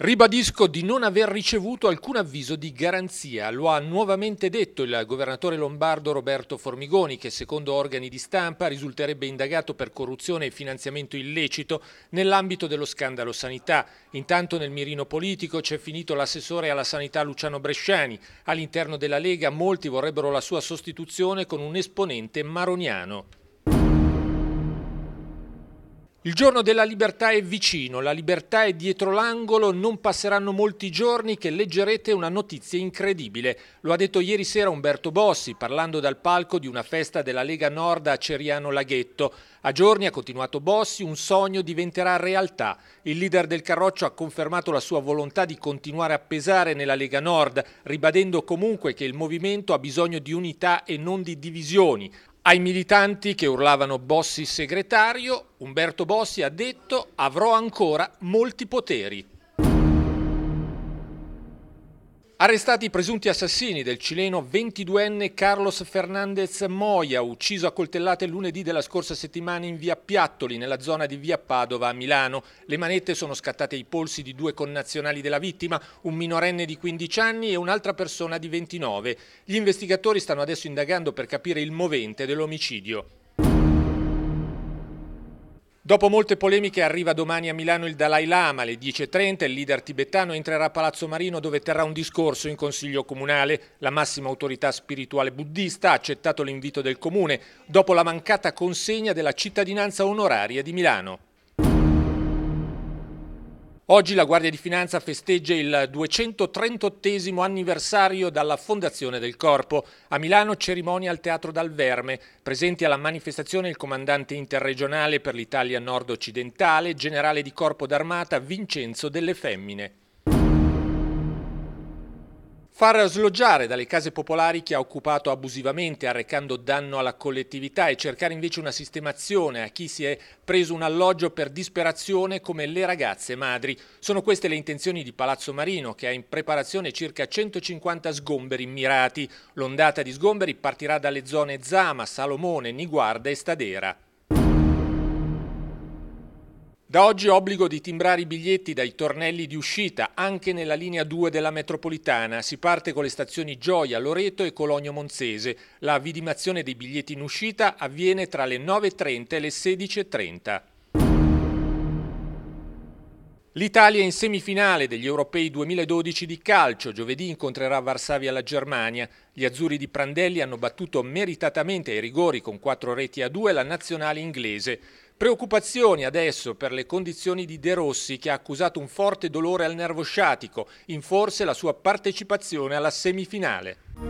Ribadisco di non aver ricevuto alcun avviso di garanzia, lo ha nuovamente detto il governatore lombardo Roberto Formigoni, che secondo organi di stampa risulterebbe indagato per corruzione e finanziamento illecito nell'ambito dello scandalo sanità. Intanto nel mirino politico c'è finito l'assessore alla sanità Luciano Bresciani. All'interno della Lega molti vorrebbero la sua sostituzione con un esponente maroniano. Il giorno della libertà è vicino, la libertà è dietro l'angolo, non passeranno molti giorni che leggerete una notizia incredibile. Lo ha detto ieri sera Umberto Bossi parlando dal palco di una festa della Lega Nord a Ceriano Laghetto. A giorni, ha continuato Bossi, un sogno diventerà realtà. Il leader del Carroccio ha confermato la sua volontà di continuare a pesare nella Lega Nord, ribadendo comunque che il movimento ha bisogno di unità e non di divisioni. Ai militanti che urlavano Bossi segretario, Umberto Bossi ha detto avrò ancora molti poteri. Arrestati i presunti assassini del cileno 22enne Carlos Fernández Moya, ucciso a coltellate lunedì della scorsa settimana in via Piattoli, nella zona di via Padova a Milano. Le manette sono scattate ai polsi di due connazionali della vittima, un minorenne di 15 anni e un'altra persona di 29. Gli investigatori stanno adesso indagando per capire il movente dell'omicidio. Dopo molte polemiche arriva domani a Milano il Dalai Lama alle 10.30, il leader tibetano entrerà a Palazzo Marino dove terrà un discorso in consiglio comunale. La massima autorità spirituale buddista ha accettato l'invito del comune dopo la mancata consegna della cittadinanza onoraria di Milano. Oggi la Guardia di Finanza festeggia il 238 anniversario dalla fondazione del corpo. A Milano cerimonia al Teatro Dal Verme. Presenti alla manifestazione il comandante interregionale per l'Italia nord-occidentale, generale di corpo d'armata Vincenzo delle Femmine. Far sloggiare dalle case popolari chi ha occupato abusivamente, arrecando danno alla collettività e cercare invece una sistemazione a chi si è preso un alloggio per disperazione come le ragazze madri. Sono queste le intenzioni di Palazzo Marino che ha in preparazione circa 150 sgomberi mirati. L'ondata di sgomberi partirà dalle zone Zama, Salomone, Niguarda e Stadera. Da oggi obbligo di timbrare i biglietti dai tornelli di uscita, anche nella linea 2 della metropolitana. Si parte con le stazioni Gioia, Loreto e Cologno Monzese. La vidimazione dei biglietti in uscita avviene tra le 9.30 e le 16.30. L'Italia in semifinale degli europei 2012 di calcio. Giovedì incontrerà Varsavia la Germania. Gli azzurri di Prandelli hanno battuto meritatamente ai rigori con quattro reti a due la nazionale inglese. Preoccupazioni adesso per le condizioni di De Rossi che ha accusato un forte dolore al nervo sciatico, in forse la sua partecipazione alla semifinale.